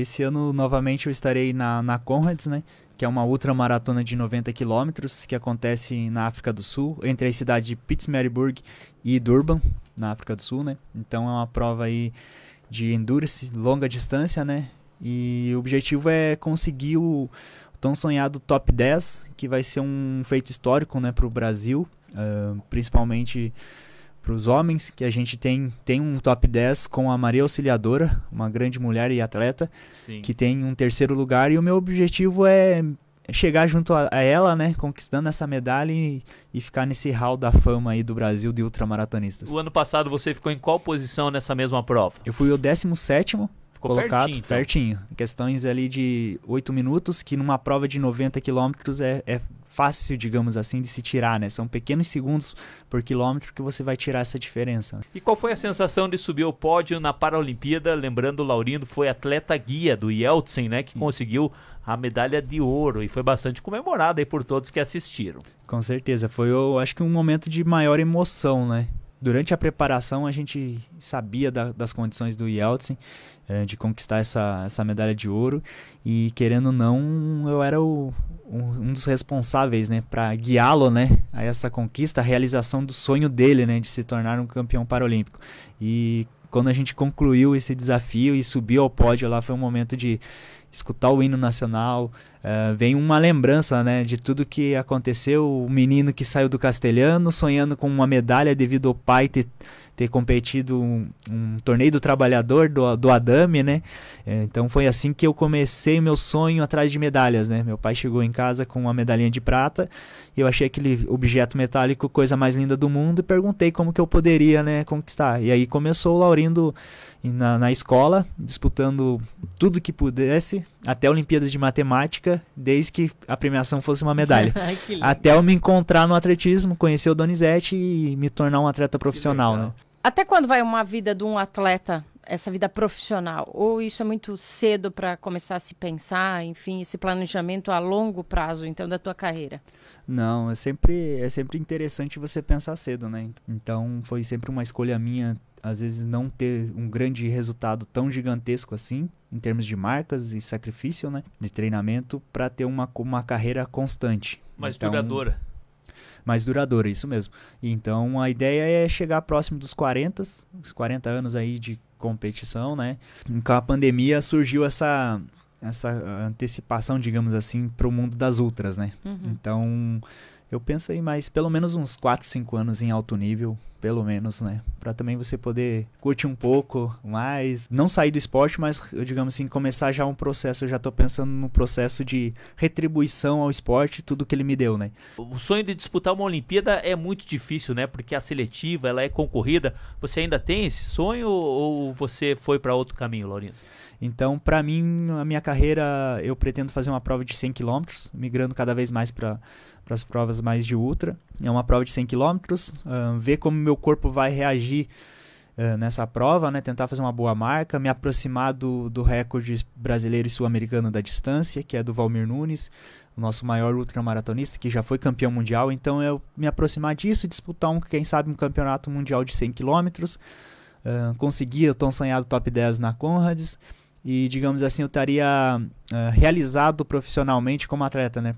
Esse ano, novamente, eu estarei na, na Conrads, né? Que é uma ultramaratona de 90 quilômetros que acontece na África do Sul, entre as cidades de Pittsburgh e Durban, na África do Sul, né? Então é uma prova aí de endurance, longa distância, né? E o objetivo é conseguir o tão sonhado top 10, que vai ser um feito histórico, né, para o Brasil, uh, principalmente para os homens, que a gente tem, tem um top 10 com a Maria Auxiliadora, uma grande mulher e atleta, Sim. que tem um terceiro lugar. E o meu objetivo é, é chegar junto a, a ela, né, conquistando essa medalha e, e, ficar nesse hall da fama aí do Brasil de ultramaratonistas. O ano passado você ficou em qual posição nessa mesma prova? Eu fui o 17 Ficou colocado pertinho, então. pertinho. Questões ali de 8 minutos, que numa prova de 90 quilômetros é, é fácil, digamos assim, de se tirar, né? São pequenos segundos por quilômetro que você vai tirar essa diferença. E qual foi a sensação de subir o pódio na Paralimpíada? Lembrando, Laurindo foi atleta guia do Yeltsin, né? Que Sim. conseguiu a medalha de ouro e foi bastante comemorada aí por todos que assistiram. Com certeza, foi eu acho que um momento de maior emoção, né? durante a preparação a gente sabia da, das condições do Yeltsin é, de conquistar essa, essa medalha de ouro e querendo ou não eu era o, um dos responsáveis né para guiá-lo né a essa conquista a realização do sonho dele né de se tornar um campeão paralímpico e quando a gente concluiu esse desafio e subiu ao pódio lá foi um momento de escutar o hino nacional, uh, vem uma lembrança né, de tudo que aconteceu. O menino que saiu do castelhano sonhando com uma medalha devido ao pai ter, ter competido um, um torneio do trabalhador, do, do Adame, né? Eh, então foi assim que eu comecei meu sonho atrás de medalhas, né? Meu pai chegou em casa com uma medalhinha de prata e eu achei aquele objeto metálico coisa mais linda do mundo e perguntei como que eu poderia, né, conquistar. E aí começou o Laurindo na, na escola, disputando tudo que pudesse até Olimpíadas de Matemática, desde que a premiação fosse uma medalha. até eu me encontrar no atletismo, conhecer o Donizete e me tornar um atleta profissional, né? Até quando vai uma vida de um atleta, essa vida profissional? Ou isso é muito cedo para começar a se pensar, enfim, esse planejamento a longo prazo, então, da tua carreira? Não, é sempre, é sempre interessante você pensar cedo, né? Então, foi sempre uma escolha minha às vezes não ter um grande resultado tão gigantesco assim, em termos de marcas e sacrifício, né? De treinamento, para ter uma, uma carreira constante. Mais então, duradoura. Mais duradoura, isso mesmo. Então a ideia é chegar próximo dos 40, os 40 anos aí de competição, né? Com a pandemia surgiu essa essa antecipação, digamos assim, para o mundo das ultras, né? Uhum. Então eu penso aí mais pelo menos uns 4, 5 anos em alto nível, pelo menos, né? Para também você poder curtir um pouco mais, não sair do esporte, mas digamos assim, começar já um processo, eu já tô pensando no processo de retribuição ao esporte, tudo que ele me deu, né? O sonho de disputar uma Olimpíada é muito difícil, né? Porque a seletiva, ela é concorrida. Você ainda tem esse sonho ou você foi para outro caminho, Laurindo? Então, para mim, a minha carreira, eu pretendo fazer uma prova de 100 km, migrando cada vez mais para as provas mais de ultra. É uma prova de 100 km, uh, ver como meu corpo vai reagir uh, nessa prova, né? tentar fazer uma boa marca, me aproximar do, do recorde brasileiro e sul-americano da distância, que é do Valmir Nunes, o nosso maior ultramaratonista, que já foi campeão mundial. Então, eu me aproximar disso, disputar, um, quem sabe, um campeonato mundial de 100 km. Uh, conseguir o tão sonhado top 10 na Conrads e, digamos assim, eu estaria uh, realizado profissionalmente como atleta, né?